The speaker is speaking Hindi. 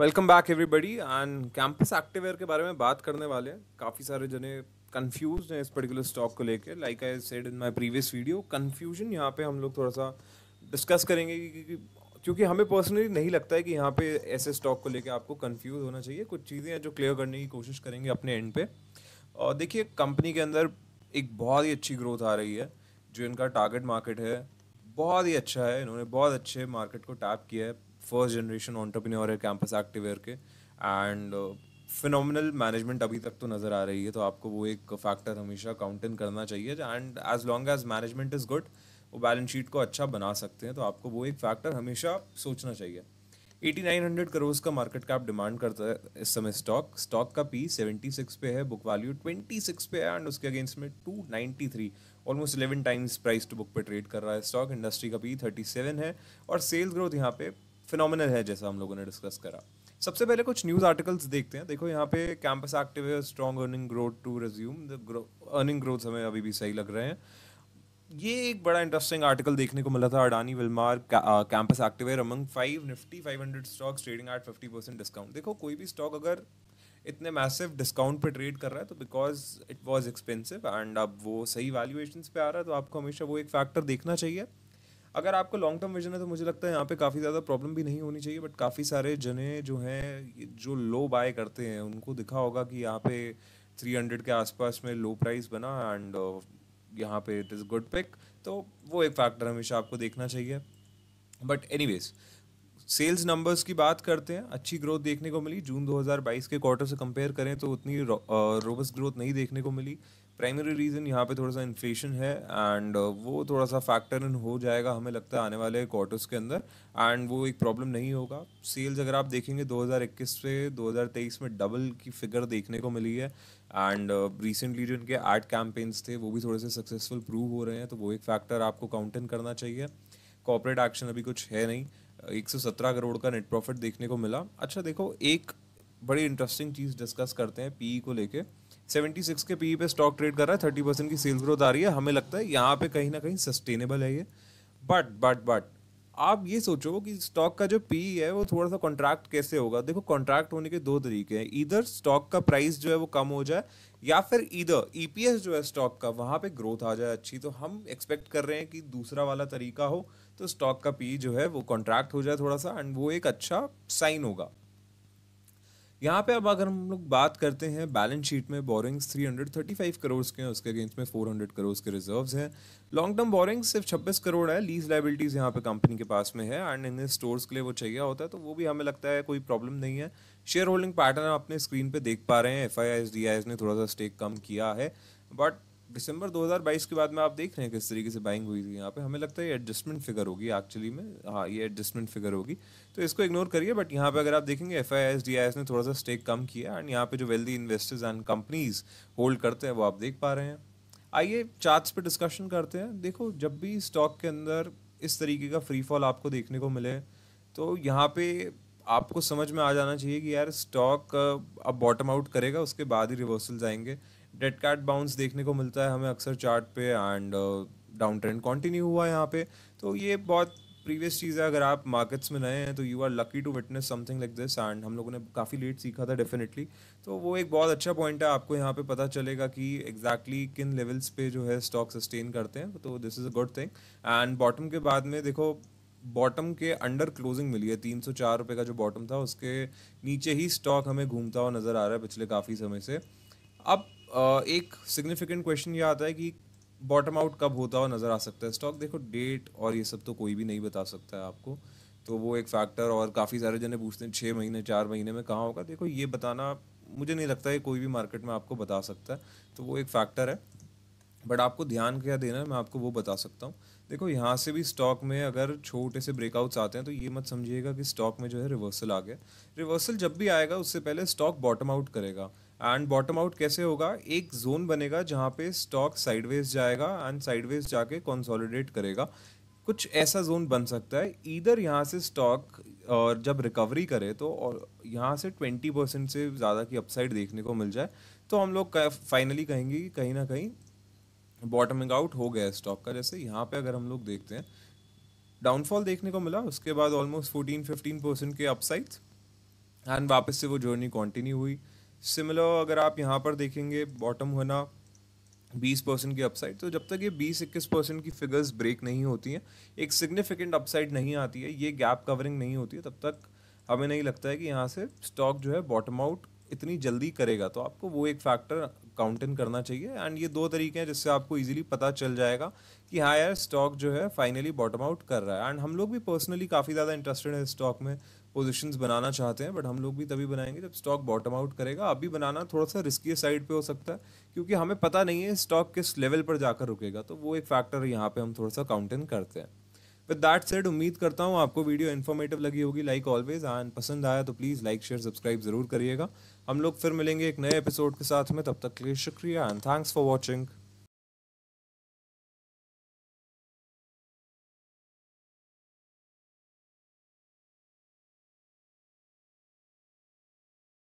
welcome back everybody and Campus Activewear के बारे में बात करने वाले हैं काफ़ी सारे जने कन्फ्यूज हैं इस पर्टिकुलर स्टॉक को लेके like I said in my previous video confusion यहाँ पे हम लोग थोड़ा सा डिस्कस करेंगे क्योंकि क्योंकि हमें पर्सनली नहीं लगता है कि यहाँ पे ऐसे स्टॉक को लेके आपको कन्फ्यूज होना चाहिए कुछ चीज़ें हैं जो क्लियर करने की कोशिश करेंगे अपने एंड पे और देखिए कंपनी के अंदर एक बहुत ही अच्छी ग्रोथ आ रही है जो इनका टारगेट मार्केट है बहुत ही अच्छा है इन्होंने बहुत अच्छे मार्केट को टैप किया है फर्स्ट जनरेशन ऑन्टरप्रीनियोर है कैंपस एक्टिवेयर के एंड फिनोमिनल मैनेजमेंट अभी तक तो नज़र आ रही है तो आपको वो एक फैक्टर हमेशा काउंट इन करना चाहिए and as long as management is good वो बैलेंस शीट को अच्छा बना सकते हैं तो आपको वो एक फैक्टर हमेशा सोचना चाहिए एटी नाइन हंड्रेड करोड़ का मार्केट कैप डिमांड करता है इस समय स्टॉक स्टॉक का पी सिक्स पे है बुक वैल्यू ट्वेंटी सिक्स पे है एंड उसके अगेंस्ट में two three almost eleven times price to book पे ट्रेड कर रहा है स्टॉक इंडस्ट्री का पी थर्टी सेवन है और सेल्स ग्रोथ यहाँ पे फिनोमिनल है जैसा हम लोगों ने डिस्कस करा सबसे पहले कुछ न्यूज़ आर्टिकल्स देखते हैं देखो यहाँ पे कैंपस एक्टिव है strong earning growth to resume earning growth हमें अभी भी सही लग रहे हैं ये एक बड़ा इंटरेस्टिंग आर्टिकल देखने को मिला था Adani Wilmar Campus Activewear among five Nifty five hundred stocks trading at fifty percent discount देखो कोई भी स्टॉक अगर इतने मैसिव डिस्काउंट पे ट्रेड कर रहा है तो because it was expensive and अब वो सही वैल्यूएशन पे आ रहा है तो आपको हमेशा वो एक फैक्टर देखना चाहिए अगर आपको लॉन्ग टर्म विजन है तो मुझे लगता है यहाँ पे काफ़ी ज़्यादा प्रॉब्लम भी नहीं होनी चाहिए बट काफ़ी सारे जने जो हैं जो लो बाय करते हैं उनको दिखा होगा कि यहाँ पे 300 के आसपास में लो प्राइस बना एंड uh, यहाँ पे इट इज़ गुड पिक तो वो एक फैक्टर हमेशा आपको देखना चाहिए बट एनी सेल्स नंबर्स की बात करते हैं अच्छी ग्रोथ देखने को मिली जून 2022 के क्वार्टर से कंपेयर करें तो उतनी रोबस्ट ग्रोथ नहीं देखने को मिली प्राइमरी रीज़न यहाँ पे थोड़ा सा इन्फ्लेशन है एंड वो थोड़ा सा फैक्टर इन हो जाएगा हमें लगता है आने वाले क्वार्टर्स के अंदर एंड वो एक प्रॉब्लम नहीं होगा सेल्स अगर आप देखेंगे 2021 से 2023 में डबल की फिगर देखने को मिली है एंड रिसेंटली जो इनके एड कैंपेन्स थे वो भी थोड़े से सक्सेसफुल प्रूव हो रहे हैं तो वो एक फैक्टर आपको काउंट इन करना चाहिए कॉपरेट एक्शन अभी कुछ है नहीं 117 करोड़ का नेट प्रॉफिट देखने को मिला अच्छा देखो एक बड़ी इंटरेस्टिंग चीज़ डिस्कस करते हैं पीई e को लेके 76 के पीई e पे स्टॉक ट्रेड कर रहा है 30 परसेंट की सेल्स ग्रोथ आ रही है हमें लगता है यहाँ पे कहीं ना कहीं सस्टेनेबल है ये बट बट बट आप ये सोचो कि स्टॉक का जो पी है वो थोड़ा सा कॉन्ट्रैक्ट कैसे होगा देखो कॉन्ट्रैक्ट होने के दो तरीके हैं इधर स्टॉक का प्राइस जो है वो कम हो जाए या फिर इधर ईपीएस e जो है स्टॉक का वहाँ पे ग्रोथ आ जाए अच्छी तो हम एक्सपेक्ट कर रहे हैं कि दूसरा वाला तरीका हो तो स्टॉक का पी जो है वो कॉन्ट्रैक्ट हो जाए थोड़ा सा एंड वो एक अच्छा साइन होगा यहाँ पे अब अगर हम लोग बात करते हैं बैलेंस शीट में बोरिंग्स 335 करोड़ के हैं उसके अगेंस्ट में 400 करोड़ के रिजर्व्स हैं लॉन्ग टर्म बोरिंग्स सिर्फ 26 करोड़ है लीज लाइबिलिटीज़ यहाँ पे कंपनी के पास में है एंड इन्हें स्टोर्स के लिए वो चाहिए होता है तो वो भी हमें लगता है कोई प्रॉब्लम नहीं है शेयर होल्डिंग पैटर्न अपने स्क्रीन पर देख पा रहे हैं एफ आई ने थोड़ा सा स्टेक कम किया है बट दिसंबर 2022 के बाद में आप देख रहे हैं किस तरीके से बाइंग हुई थी यहाँ पे हमें लगता है ये एडजस्टमेंट फिगर होगी एक्चुअली में हाँ ये एडजस्टमेंट फिगर होगी तो इसको इग्नोर करिए बट यहाँ पे अगर आप देखेंगे एफ आई ने थोड़ा सा स्टेक कम किया एंड यहाँ पे जो wealthy investors and companies hold करते हैं वो आप देख पा रहे हैं आइए चार्ट्स पे डिस्कशन करते हैं देखो जब भी स्टॉक के अंदर इस तरीके का फ्री फॉल आपको देखने को मिले तो यहाँ पे आपको समझ में आ जाना चाहिए कि यार स्टॉक अब बॉटम आउट करेगा उसके बाद ही रिवर्सल जाएंगे डेड कार्ड बाउंस देखने को मिलता है हमें अक्सर चार्ट पे एंड डाउन ट्रेंड कॉन्टिन्यू हुआ यहाँ पे तो ये बहुत प्रीवियस चीज़ है अगर आप मार्केट्स में नए हैं तो you are lucky to witness something like this and हम लोगों ने काफ़ी लेट सीखा था डेफिनेटली तो वो एक बहुत अच्छा पॉइंट है आपको यहाँ पे पता चलेगा कि एग्जैक्टली exactly किन लेवल्स पे जो है स्टॉक सस्टेन करते हैं तो this is a good thing and bottom के बाद में देखो बॉटम के अंडर क्लोजिंग मिली है तीन सौ चार रुपये का जो बॉटम था उसके नीचे ही स्टॉक हमें घूमता हुआ नज़र आ रहा है पिछले काफ़ी समय से अब एक सिग्निफिकेंट क्वेश्चन ये आता है कि बॉटम आउट कब होता हुआ नज़र आ सकता है स्टॉक देखो डेट और ये सब तो कोई भी नहीं बता सकता है आपको तो वो एक फैक्टर और काफ़ी सारे जने पूछते हैं छः महीने चार महीने में कहाँ होगा देखो ये बताना मुझे नहीं लगता है कोई भी मार्केट में आपको बता सकता है तो वो एक फैक्टर है बट आपको ध्यान क्या देना है मैं आपको वो बता सकता हूँ देखो यहाँ से भी स्टॉक में अगर छोटे से ब्रेकआउट्स आते हैं तो ये मत समझिएगा कि स्टॉक में जो है रिवर्सल आ गया रिवर्सल जब भी आएगा उससे पहले स्टॉक बॉटम आउट करेगा एंड बॉटम आउट कैसे होगा एक जोन बनेगा जहाँ पे स्टॉक साइडवेज जाएगा एंड साइडवेज जाके कंसोलिडेट करेगा कुछ ऐसा जोन बन सकता है इधर यहाँ से स्टॉक और जब रिकवरी करे तो और यहाँ से ट्वेंटी परसेंट से ज़्यादा की अपसाइड देखने को मिल जाए तो हम लोग फाइनली कहेंगे कि कहीं ना कहीं बॉटमिंग आउट हो गया स्टॉक का जैसे यहाँ पे अगर हम लोग देखते हैं डाउनफॉल देखने को मिला उसके बाद ऑलमोस्ट फोर्टीन फिफ्टीन परसेंट के अपसाइड एंड वापस से वो जर्नी कंटिन्यू हुई सिमिलर अगर आप यहाँ पर देखेंगे बॉटम होना बीस परसेंट की अपसाइड तो जब तक ये बीस इक्कीस परसेंट की फिगर्स ब्रेक नहीं होती हैं एक सिग्निफिकेंट अपसाइड नहीं आती है ये गैप कवरिंग नहीं होती है तब तक हमें नहीं लगता है कि यहाँ से स्टॉक जो है बॉटम आउट इतनी जल्दी करेगा तो आपको वो एक फैक्टर काउंट इन करना चाहिए एंड ये दो तरीके हैं जिससे आपको इजीली पता चल जाएगा कि हाँ यार स्टॉक जो है फाइनली बॉटम आउट कर रहा है एंड हम लोग भी पर्सनली काफ़ी ज़्यादा इंटरेस्टेड हैं स्टॉक में पोजिशन बनाना चाहते हैं बट हम लोग भी तभी बनाएंगे जब स्टॉक बॉटम आउट करेगा अभी बनाना थोड़ा सा रिस्की साइड पे हो सकता है क्योंकि हमें पता नहीं है स्टॉक किस लेवल पर जाकर रुकेगा तो वो एक फैक्टर यहाँ पे हम थोड़ा सा काउंट इन करते हैं विद दैट सेड उम्मीद करता हूँ आपको वीडियो इन्फॉर्मेटिव लगी होगी लाइक ऑलवेज एंड पसंद आया तो प्लीज़ लाइक शेयर सब्सक्राइब ज़रूर करिएगा हम लोग फिर मिलेंगे एक नए एपिसोड के साथ में तब तक के लिए शुक्रिया एंड थैंक्स फॉर वॉचिंग